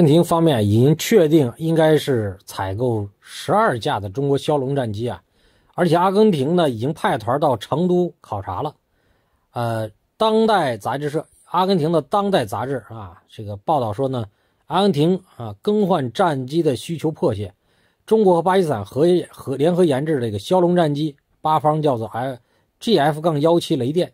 阿根廷方面已经确定，应该是采购十二架的中国枭龙战机啊，而且阿根廷呢已经派团到成都考察了。呃，当代杂志社，阿根廷的当代杂志啊，这个报道说呢，阿根廷啊更换战机的需求迫切，中国和巴基斯坦合合联合研制这个枭龙战机，八方叫做还 G F 杠幺七雷电，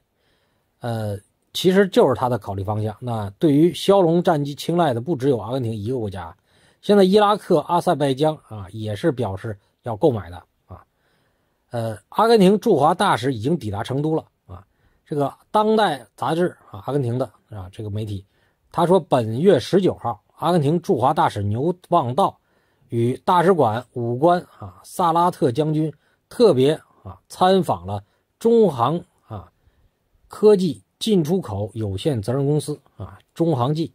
呃。其实就是他的考虑方向。那对于骁龙战机青睐的不只有阿根廷一个国家，现在伊拉克、阿塞拜疆啊也是表示要购买的啊。呃，阿根廷驻华大使已经抵达成都了啊。这个《当代》杂志啊，阿根廷的啊这个媒体，他说本月十九号，阿根廷驻华大使牛望道与大使馆武官啊萨拉特将军特别啊参访了中航啊科技。进出口有限责任公司啊，中航技，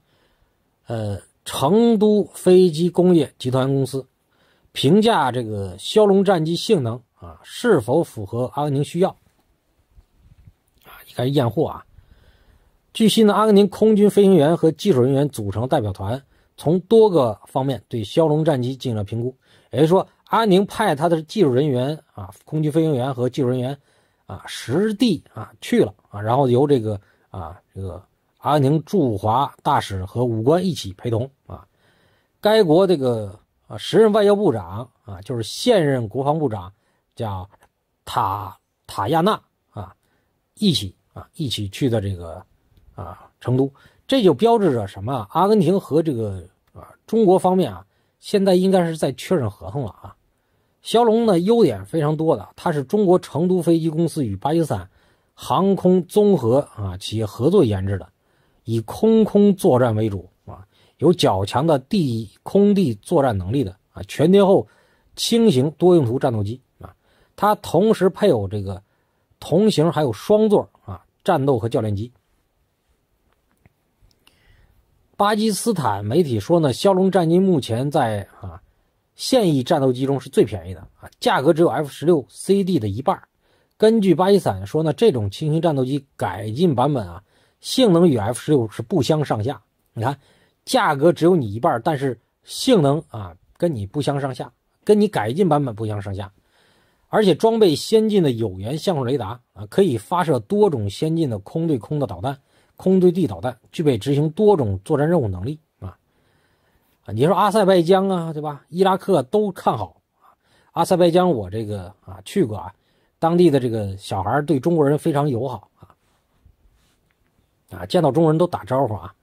呃，成都飞机工业集团公司评价这个枭龙战机性能啊，是否符合阿根廷需要啊？开始验货啊！据悉呢，阿根廷空军飞行员和技术人员组成代表团，从多个方面对枭龙战机进行了评估。也就是说，阿根廷派他的技术人员啊，空军飞行员和技术人员啊，实地啊去了啊，然后由这个。啊，这个阿根廷驻华大使和武官一起陪同啊，该国这个啊时任外交部长啊，就是现任国防部长，叫塔塔亚纳啊，一起啊一起去的这个啊成都，这就标志着什么？阿根廷和这个啊中国方面啊，现在应该是在确认合同了啊。骁龙呢，优点非常多的，它是中国成都飞机公司与巴基斯坦。航空综合啊企业合作研制的，以空空作战为主啊，有较强的地空地作战能力的啊全天候轻型多用途战斗机啊，它同时配有这个同型还有双座啊战斗和教练机。巴基斯坦媒体说呢，枭龙战机目前在啊现役战斗机中是最便宜的啊，价格只有 F 十六 CD 的一半。根据巴基斯坦说呢，这种轻型战斗机改进版本啊，性能与 F 十六是不相上下。你看，价格只有你一半，但是性能啊，跟你不相上下，跟你改进版本不相上下。而且装备先进的有源相控雷达啊，可以发射多种先进的空对空的导弹、空对地导弹，具备执行多种作战任务能力啊。啊，你说阿塞拜疆啊，对吧？伊拉克都看好啊。阿塞拜疆，我这个啊去过啊。当地的这个小孩对中国人非常友好啊啊，见到中国人都打招呼啊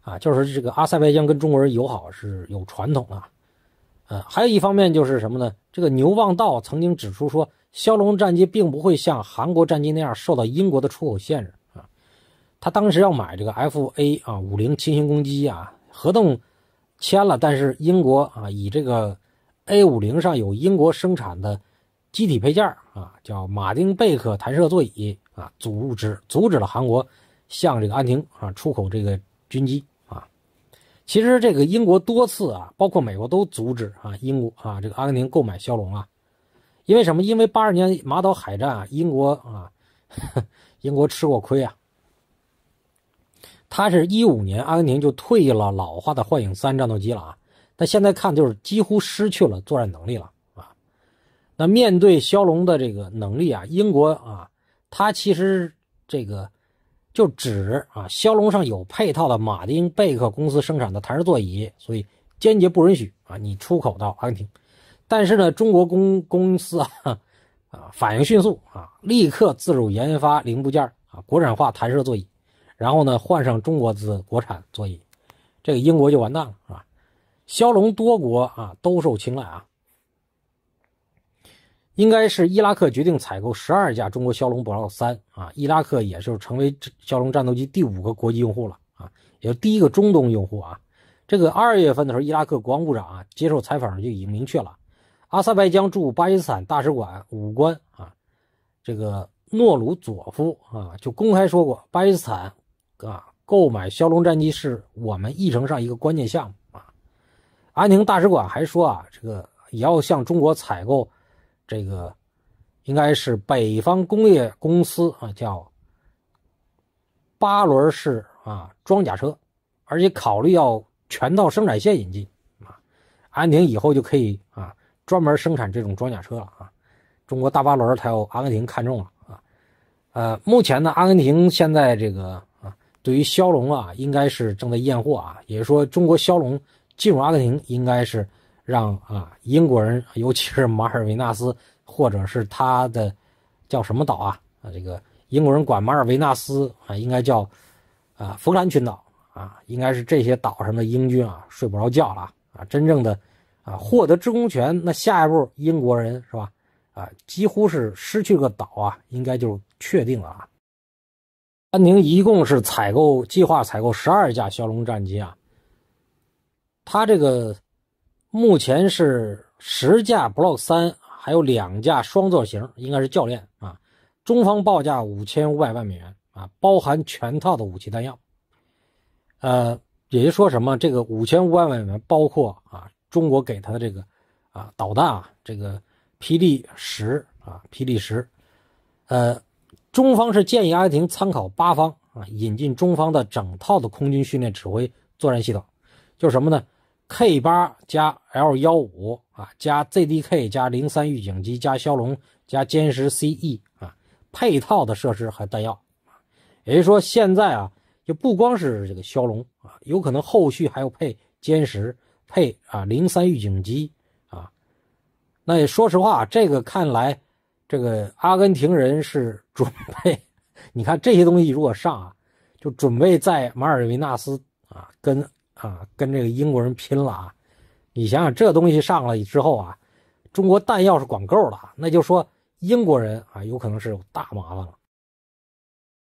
啊，就是这个阿塞拜疆跟中国人友好是有传统啊，呃，还有一方面就是什么呢？这个牛望道曾经指出说，枭龙战机并不会像韩国战机那样受到英国的出口限制啊。他当时要买这个 FA 啊五零轻型攻击啊，合同签了，但是英国啊以这个 A 五零上有英国生产的。机体配件啊，叫马丁贝克弹射座椅啊，阻止阻止了韩国向这个安亭啊出口这个军机啊。其实这个英国多次啊，包括美国都阻止啊，英国啊这个阿根廷购买枭龙啊，因为什么？因为八二年马岛海战啊，英国啊 英国吃过亏啊。他是一五年阿根廷就退役了老化的幻影三战斗机了啊，但现在看就是几乎失去了作战能力了。那面对骁龙的这个能力啊，英国啊，它其实这个就指啊，骁龙上有配套的马丁贝克公司生产的弹射座椅，所以坚决不允许啊你出口到阿根廷。但是呢，中国公公司啊啊反应迅速啊，立刻自主研发零部件啊，国产化弹射座椅，然后呢换上中国自国产座椅，这个英国就完蛋了啊。骁龙多国啊都受青睐啊。应该是伊拉克决定采购十二架中国枭龙 b o 3啊，伊拉克也就成为枭龙战斗机第五个国际用户了啊，也是第一个中东用户啊。这个二月份的时候，伊拉克国防部长啊接受采访就已经明确了，阿塞拜疆驻巴基斯坦大使馆武官啊，这个诺鲁佐夫啊就公开说过，巴基斯坦啊购买枭龙战机是我们议程上一个关键项目啊。安宁大使馆还说啊，这个也要向中国采购。这个应该是北方工业公司啊，叫八轮式啊装甲车，而且考虑要全套生产线引进啊，阿根廷以后就可以啊专门生产这种装甲车了啊。中国大八轮，才有阿根廷看中了啊。呃，目前呢，阿根廷现在这个啊，对于骁龙啊，应该是正在验货啊，也就是说，中国骁龙进入阿根廷应该是。让啊，英国人，尤其是马尔维纳斯，或者是他的叫什么岛啊？啊，这个英国人管马尔维纳斯啊，应该叫啊福兰群岛啊，应该是这些岛上的英军啊睡不着觉了啊！真正的啊获得制空权，那下一步英国人是吧？啊，几乎是失去个岛啊，应该就确定了啊。安宁一共是采购计划采购十二架枭龙战机啊，他这个。目前是十架 Block 三，还有两架双座型，应该是教练啊。中方报价五千五百万美元啊，包含全套的武器弹药。呃，也就说什么这个五千五百万美元包括啊，中国给他的这个啊导弹啊，这个霹雳十啊，霹雳十。呃，中方是建议阿根廷参考巴方啊，引进中方的整套的空军训练指挥作战系统，是什么呢？K 八加 L 幺五啊，加 ZDK 加零三预警机加枭龙加歼十 CE 啊，配套的设施和弹药，也就是说现在啊就不光是这个枭龙啊，有可能后续还要配歼十，配啊零三预警机啊。那说实话，这个看来这个阿根廷人是准备，你看这些东西如果上啊，就准备在马尔维纳斯啊跟。啊，跟这个英国人拼了啊！你想想，这东西上了之后啊，中国弹药是管够了，那就说英国人啊，有可能是有大麻烦了。